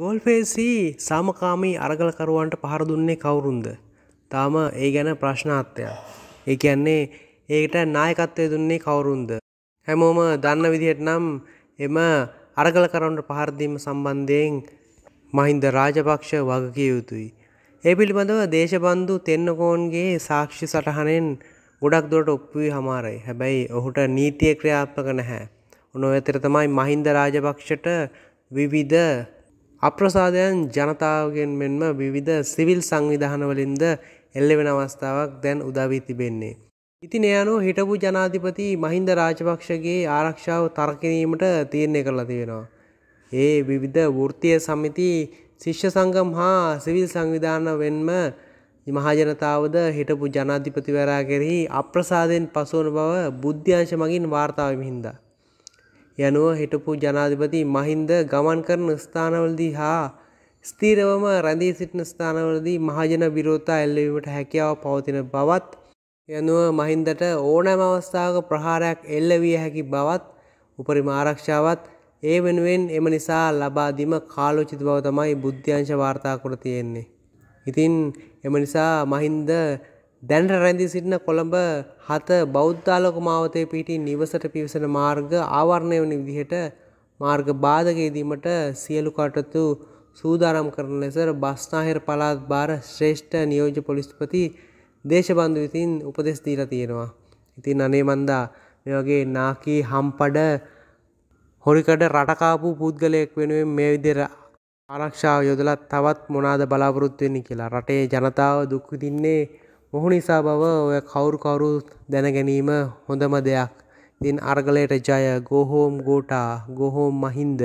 ගෝල්ෆේසී සාමකාමී අරගලකරුවන්ට පහර දුන්නේ කවුරුන්ද. තාම ඒ ගැන ප්‍රශ්නාත්මයක්. ඒ කියන්නේ ඒකට නායකත්වය දුන්නේ කවුරුන්ද. හැමෝම දන්න විදිහට නම් එම අරගලකරවන්ට පහරදීම සම්බන්ධයෙන් මහින්ද රාජපක්ෂ වගකිය යුතුයි. ඒ පිළිබඳව දේශබන්ධු තෙන්නකෝන්ගේ සාක්ෂි සටහනෙන් ගොඩක් දුරට ඔප්පුවී හමාරයි හැබැයි ඔහුට නීතිය ක්‍රියාත්මක නැහැ. උනො ඇතර තමයි මහින්ද රාජපක්ෂට විවිධ අප්‍රසාධයන් ජනතාවගෙන් මෙන්ම විවිධ සිවිල් සංවිධානවලින්ද එල්ලවෙන අවස්ථාවක් දැන් උදවී තිබෙන්නේ. ඉතින් එයනු හිටපු ජනාධිපති මහින්ද රාජපක්ෂගේ ආරක්ෂාව තර්කිරීමට තීරණය කරලා තියෙනවා. ඒ විවිධ වෘත්තිය සමිති ශිෂ්‍ය සංගම් හා සිවිල් සංවිධාන වෙන්ම මහජනතාවද හිටපු ජනාධිපතිවරා කෙරෙහි අප්‍රසාදයෙන් පසුවන බව බුද්ධ්‍යංශ මගින් වාර්තාවමිහින්දා. යනුව හිටපු ජනාධිපති මහින්ද ගමන් කරන ස්ථානවලදී හා ස්ථීරවම රැඳී සිටින ස්ථානවලදී මහජන විරෝතා එල්ලවීමට හැකියාව පවතින බවත් යනුව මහින්දට ඕනෑම අවස්ථාවක ප්‍රහාරයක් එල්ලවිය හැකි බවත් උපරිම ආරක්ෂාවත් ඒ වෙනුවෙන් එම නිසා ලබාදීම කාලෝචිත බව තමයි බුද්ධ්‍යංශ වාර්තා කර තියෙන්නේ. ඉතින් එම නිසා මහින්ද දැන්ට රැඳී සිටින කොළඹ හත බෞද්ධාලෝක මාවතය පිටි නිවසට පිවිසන මාර්ග ආවරණය වන විදිහට මාර්ග බාධකයේදීමට සියලු කටතු සූදානම් කරන ලෙසර බස්නාහිර පලාත් බාර ශ්‍රේෂ්ඨ නියෝජ පොලිස්පති දේශබන්ධු විතින් උපදෙස් දීලා තියෙනවා. ඉතින් අනේ මන්දා මේ වගේ නාකී හම්පඩ හොරිකඩ රටකාපු පුද්ගලයෙක් වෙනුවෙන් මේ විදිර ආරක්ෂාව යොදලා තවත් මොනාද බලාපොරොත්තු වෙන්නේ කියලා රටේ ජනතාව දුක් විඳින්නේ මොහු නිසා බව ඔය කවුරු කවුරුත් දැනගැනීම හොඳම දෙයක්. ඉතින් අරගලයට ජය ගෝහෝම් ගෝටා ගොහෝම් මහින්ද